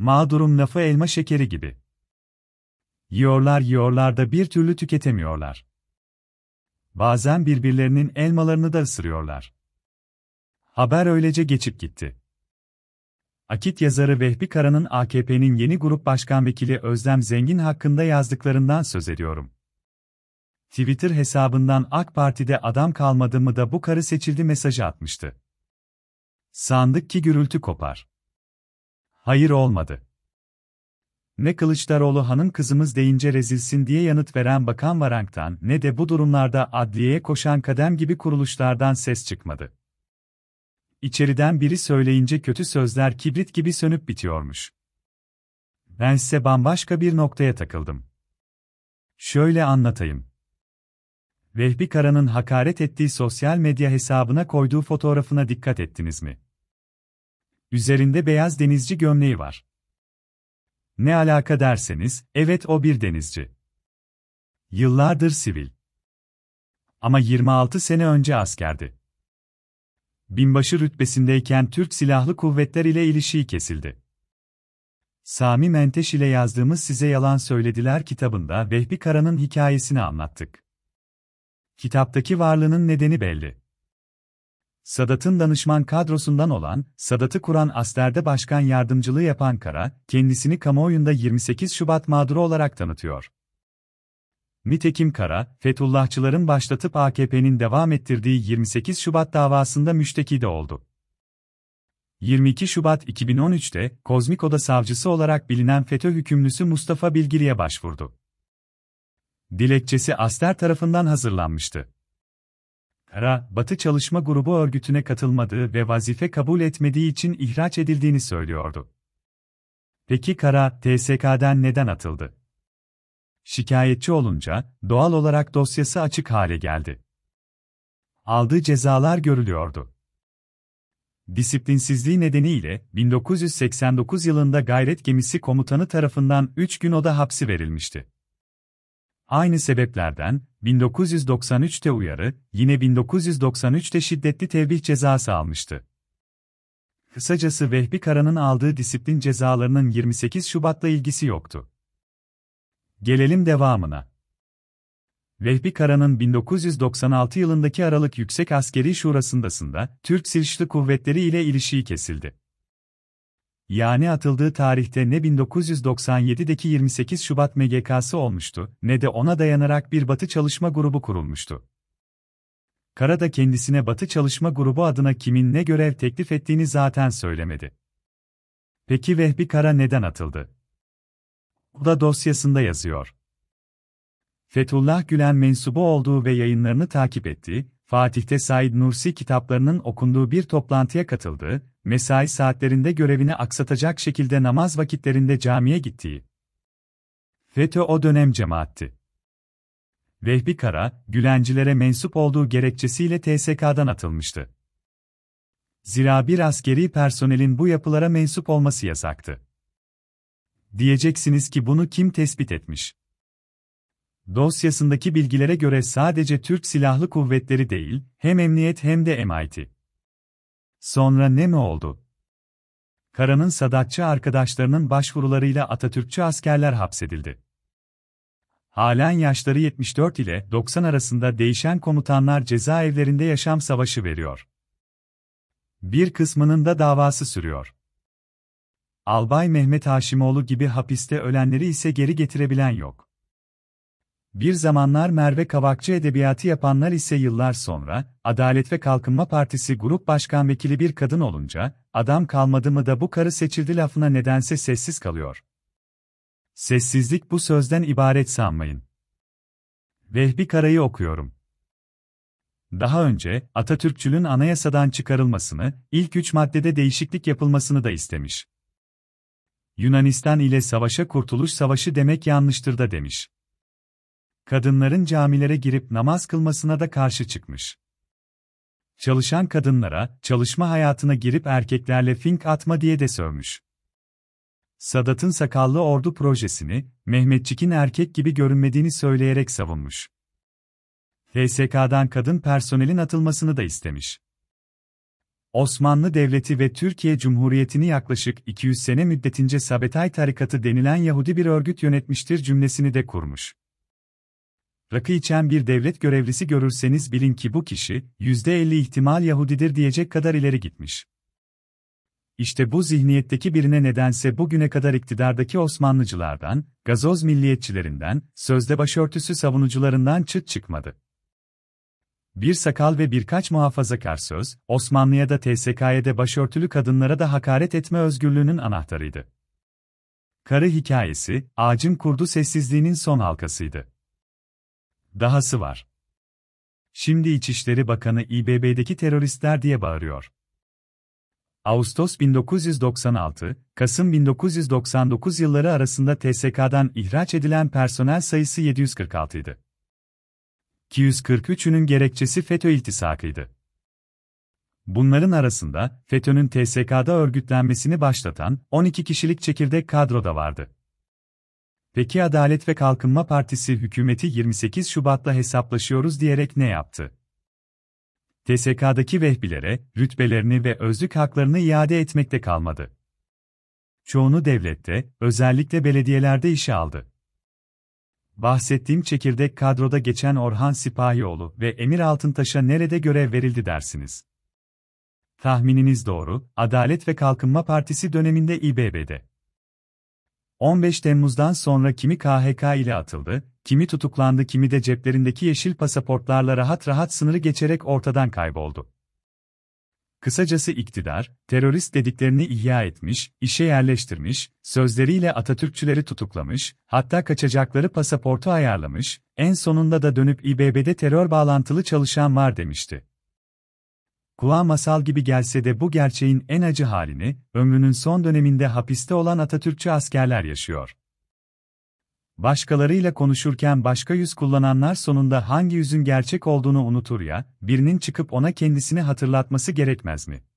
Mağdurum lafı elma şekeri gibi. Yiyorlar yiyorlar da bir türlü tüketemiyorlar. Bazen birbirlerinin elmalarını da ısırıyorlar. Haber öylece geçip gitti. Akit yazarı Vehbi Kara'nın AKP'nin yeni grup başkan vekili Özlem Zengin hakkında yazdıklarından söz ediyorum. Twitter hesabından AK Parti'de adam kalmadı mı da bu karı seçildi mesajı atmıştı. Sandık ki gürültü kopar hayır olmadı. Ne Kılıçdaroğlu hanım kızımız deyince rezilsin diye yanıt veren Bakan Varank'tan ne de bu durumlarda adliyeye koşan kadem gibi kuruluşlardan ses çıkmadı. İçeriden biri söyleyince kötü sözler kibrit gibi sönüp bitiyormuş. Ben size bambaşka bir noktaya takıldım. Şöyle anlatayım. Vehbi Kara'nın hakaret ettiği sosyal medya hesabına koyduğu fotoğrafına dikkat ettiniz mi? Üzerinde beyaz denizci gömleği var. Ne alaka derseniz, evet o bir denizci. Yıllardır sivil. Ama 26 sene önce askerdi. Binbaşı rütbesindeyken Türk Silahlı Kuvvetler ile ilişiği kesildi. Sami Menteş ile yazdığımız Size Yalan Söylediler kitabında Vehbi Kara'nın hikayesini anlattık. Kitaptaki varlığının nedeni belli. Sadat'ın danışman kadrosundan olan, Sadat'ı kuran Asler'de başkan yardımcılığı yapan Kara, kendisini kamuoyunda 28 Şubat mağduru olarak tanıtıyor. Nitekim Kara, Fethullahçıların başlatıp AKP'nin devam ettirdiği 28 Şubat davasında müşteki de oldu. 22 Şubat 2013'te Kozmik Oda savcısı olarak bilinen FETÖ hükümlüsü Mustafa Bilgili'ye başvurdu. Dilekçesi Asler tarafından hazırlanmıştı. Kara, Batı Çalışma Grubu örgütüne katılmadığı ve vazife kabul etmediği için ihraç edildiğini söylüyordu. Peki Kara, TSK'den neden atıldı? Şikayetçi olunca, doğal olarak dosyası açık hale geldi. Aldığı cezalar görülüyordu. Disiplinsizliği nedeniyle 1989 yılında gayret gemisi komutanı tarafından 3 gün oda hapsi verilmişti. Aynı sebeplerden, 1993'te uyarı, yine 1993'te şiddetli tevbih cezası almıştı. Kısacası Vehbi Kara'nın aldığı disiplin cezalarının 28 Şubat'la ilgisi yoktu. Gelelim devamına. Vehbi Kara'nın 1996 yılındaki Aralık Yüksek Askeri Şurası'ndasında Türk Silahlı Kuvvetleri ile ilişiği kesildi yani atıldığı tarihte ne 1997'deki 28 Şubat MGK'sı olmuştu, ne de ona dayanarak bir Batı Çalışma Grubu kurulmuştu. Kara da kendisine Batı Çalışma Grubu adına kimin ne görev teklif ettiğini zaten söylemedi. Peki Vehbi Kara neden atıldı? Bu da dosyasında yazıyor. Fethullah Gülen mensubu olduğu ve yayınlarını takip ettiği, Fatih'te Said Nursi kitaplarının okunduğu bir toplantıya katıldı mesai saatlerinde görevini aksatacak şekilde namaz vakitlerinde camiye gittiği. FETÖ o dönem cemaatti. Vehbi Kara, Gülencilere mensup olduğu gerekçesiyle TSK'dan atılmıştı. Zira bir askeri personelin bu yapılara mensup olması yasaktı. Diyeceksiniz ki bunu kim tespit etmiş? Dosyasındaki bilgilere göre sadece Türk Silahlı Kuvvetleri değil, hem emniyet hem de MIT Sonra ne mi oldu? Kara'nın sadatçı arkadaşlarının başvurularıyla Atatürkçü askerler hapsedildi. Halen yaşları 74 ile 90 arasında değişen komutanlar cezaevlerinde yaşam savaşı veriyor. Bir kısmının da davası sürüyor. Albay Mehmet Haşimoğlu gibi hapiste ölenleri ise geri getirebilen yok. Bir zamanlar Merve Kavakçı edebiyatı yapanlar ise yıllar sonra, Adalet ve Kalkınma Partisi Grup Başkan Vekili bir kadın olunca, adam kalmadı mı da bu karı seçildi lafına nedense sessiz kalıyor. Sessizlik bu sözden ibaret sanmayın. Vehbi Kara'yı okuyorum. Daha önce, Atatürkçülün anayasadan çıkarılmasını, ilk üç maddede değişiklik yapılmasını da istemiş. Yunanistan ile savaşa kurtuluş savaşı demek yanlıştır da demiş kadınların camilere girip namaz kılmasına da karşı çıkmış. Çalışan kadınlara, çalışma hayatına girip erkeklerle fink atma diye de sövmüş. Sadat'ın sakallı ordu projesini, Mehmetçik'in erkek gibi görünmediğini söyleyerek savunmuş. TSK'dan kadın personelin atılmasını da istemiş. Osmanlı Devleti ve Türkiye Cumhuriyeti'ni yaklaşık 200 sene müddetince Sabetay Tarikatı denilen Yahudi bir örgüt yönetmiştir cümlesini de kurmuş. Rakı içen bir devlet görevlisi görürseniz bilin ki bu kişi, %50 ihtimal Yahudidir diyecek kadar ileri gitmiş. İşte bu zihniyetteki birine nedense bugüne kadar iktidardaki Osmanlıcılardan, gazoz milliyetçilerinden, sözde başörtüsü savunucularından çıt çıkmadı. Bir sakal ve birkaç muhafazakar söz, Osmanlı'ya da TSK'ye de başörtülü kadınlara da hakaret etme özgürlüğünün anahtarıydı. Karı hikayesi, ağacın kurdu sessizliğinin son halkasıydı. Dahası var. Şimdi İçişleri Bakanı İBB'deki teröristler diye bağırıyor. Ağustos 1996, Kasım 1999 yılları arasında TSK'dan ihraç edilen personel sayısı 746 idi. 243'ünün gerekçesi FETÖ iltisakıydı. Bunların arasında FETÖ'nün TSK'da örgütlenmesini başlatan 12 kişilik çekirdek kadro da vardı. Peki Adalet ve Kalkınma Partisi hükümeti 28 Şubat'la hesaplaşıyoruz diyerek ne yaptı? TSK'daki vehbilere, rütbelerini ve özlük haklarını iade etmekte kalmadı. Çoğunu devlette, özellikle belediyelerde işe aldı. Bahsettiğim çekirdek kadroda geçen Orhan Sipahioğlu ve Emir Altıntaş'a nerede görev verildi dersiniz? Tahmininiz doğru, Adalet ve Kalkınma Partisi döneminde İBB'de. 15 Temmuz'dan sonra kimi KHK ile atıldı, kimi tutuklandı, kimi de ceplerindeki yeşil pasaportlarla rahat rahat sınırı geçerek ortadan kayboldu. Kısacası iktidar, terörist dediklerini ihya etmiş, işe yerleştirmiş, sözleriyle Atatürkçüleri tutuklamış, hatta kaçacakları pasaportu ayarlamış, en sonunda da dönüp İBB'de terör bağlantılı çalışan var demişti. Kulağa masal gibi gelse de bu gerçeğin en acı halini, ömrünün son döneminde hapiste olan Atatürkçü askerler yaşıyor. Başkalarıyla konuşurken başka yüz kullananlar sonunda hangi yüzün gerçek olduğunu unutur ya, birinin çıkıp ona kendisini hatırlatması gerekmez mi?